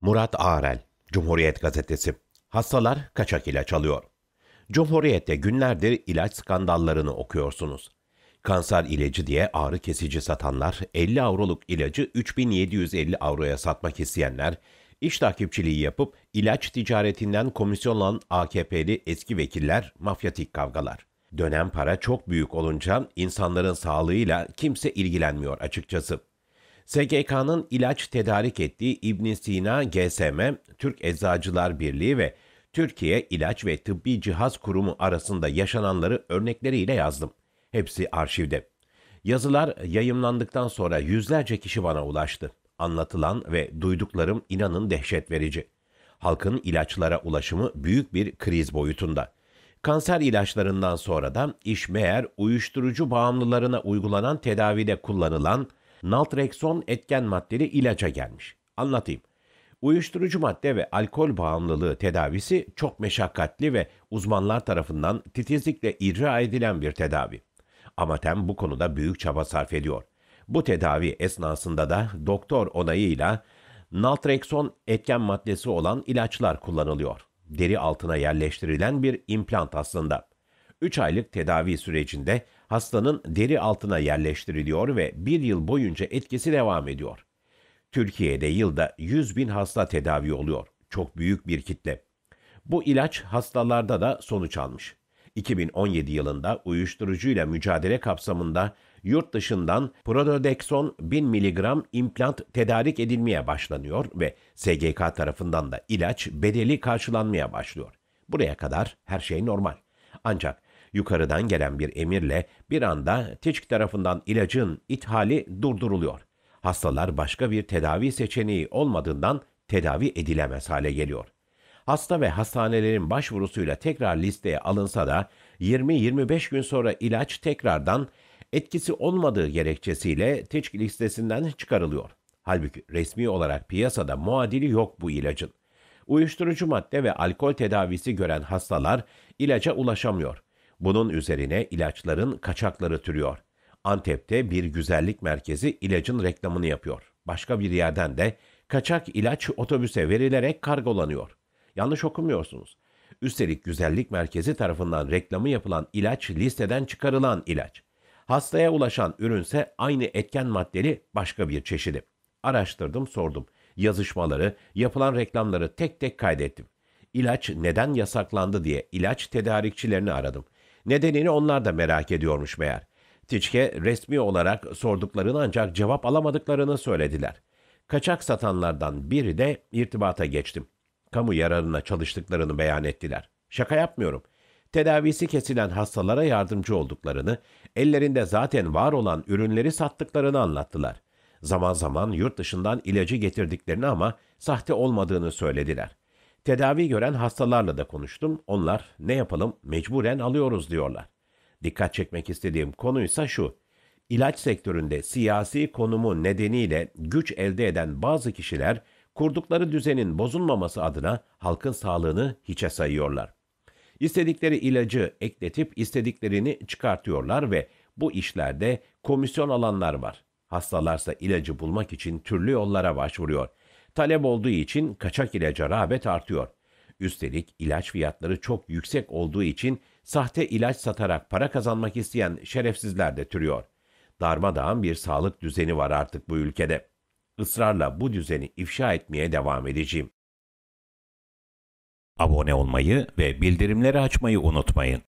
Murat Arel, Cumhuriyet Gazetesi. Hastalar kaçak ilaç alıyor. Cumhuriyet'te günlerdir ilaç skandallarını okuyorsunuz. Kanser ilacı diye ağrı kesici satanlar, 50 avroluk ilacı 3750 avroya satmak isteyenler, iş takipçiliği yapıp ilaç ticaretinden komisyon alan AKP'li eski vekiller, mafyatik kavgalar. Dönem para çok büyük olunca insanların sağlığıyla kimse ilgilenmiyor açıkçası. SGK'nın ilaç tedarik ettiği İbn Sina GSM, Türk Eczacılar Birliği ve Türkiye İlaç ve Tıbbi Cihaz Kurumu arasında yaşananları örnekleriyle yazdım. Hepsi arşivde. Yazılar yayımlandıktan sonra yüzlerce kişi bana ulaştı. Anlatılan ve duyduklarım inanın dehşet verici. Halkın ilaçlara ulaşımı büyük bir kriz boyutunda. Kanser ilaçlarından sonra da iş meğer uyuşturucu bağımlılarına uygulanan tedavide kullanılan naltrexon etken maddeli ilaca gelmiş. Anlatayım. Uyuşturucu madde ve alkol bağımlılığı tedavisi çok meşakkatli ve uzmanlar tarafından titizlikle icra edilen bir tedavi. Amatem bu konuda büyük çaba sarf ediyor. Bu tedavi esnasında da doktor onayıyla naltrexon etken maddesi olan ilaçlar kullanılıyor. Deri altına yerleştirilen bir implant aslında. 3 aylık tedavi sürecinde hastanın deri altına yerleştiriliyor ve bir yıl boyunca etkisi devam ediyor. Türkiye'de yılda 100 bin hasta tedavi oluyor. Çok büyük bir kitle. Bu ilaç hastalarda da sonuç almış. 2017 yılında uyuşturucuyla mücadele kapsamında yurt dışından Prododexon 1000 mg implant tedarik edilmeye başlanıyor ve SGK tarafından da ilaç bedeli karşılanmaya başlıyor. Buraya kadar her şey normal. Ancak Yukarıdan gelen bir emirle bir anda TİÇK tarafından ilacın ithali durduruluyor. Hastalar başka bir tedavi seçeneği olmadığından tedavi edilemez hale geliyor. Hasta ve hastanelerin başvurusuyla tekrar listeye alınsa da 20-25 gün sonra ilaç tekrardan etkisi olmadığı gerekçesiyle TİÇK listesinden çıkarılıyor. Halbuki resmi olarak piyasada muadili yok bu ilacın. Uyuşturucu madde ve alkol tedavisi gören hastalar ilaca ulaşamıyor. Bunun üzerine ilaçların kaçakları türüyor. Antep'te bir güzellik merkezi ilacın reklamını yapıyor. Başka bir yerden de kaçak ilaç otobüse verilerek kargolanıyor. Yanlış okumuyorsunuz. Üstelik güzellik merkezi tarafından reklamı yapılan ilaç listeden çıkarılan ilaç. Hastaya ulaşan ürünse aynı etken maddeli başka bir çeşidi. Araştırdım sordum. Yazışmaları, yapılan reklamları tek tek kaydettim. İlaç neden yasaklandı diye ilaç tedarikçilerini aradım. Nedenini onlar da merak ediyormuş meğer. Tiçke resmi olarak sorduklarını ancak cevap alamadıklarını söylediler. Kaçak satanlardan biri de irtibata geçtim. Kamu yararına çalıştıklarını beyan ettiler. Şaka yapmıyorum. Tedavisi kesilen hastalara yardımcı olduklarını, ellerinde zaten var olan ürünleri sattıklarını anlattılar. Zaman zaman yurt dışından ilacı getirdiklerini ama sahte olmadığını söylediler. Tedavi gören hastalarla da konuştum. Onlar ne yapalım mecburen alıyoruz diyorlar. Dikkat çekmek istediğim konuysa şu. İlaç sektöründe siyasi konumu nedeniyle güç elde eden bazı kişiler kurdukları düzenin bozulmaması adına halkın sağlığını hiçe sayıyorlar. İstedikleri ilacı ekletip istediklerini çıkartıyorlar ve bu işlerde komisyon alanlar var. Hastalarsa ilacı bulmak için türlü yollara başvuruyor.'' Talep olduğu için kaçak ilaca rağbet artıyor. Üstelik ilaç fiyatları çok yüksek olduğu için sahte ilaç satarak para kazanmak isteyen şerefsizler de türüyor. Darmadağın bir sağlık düzeni var artık bu ülkede. Israrla bu düzeni ifşa etmeye devam edeceğim. Abone olmayı ve bildirimleri açmayı unutmayın.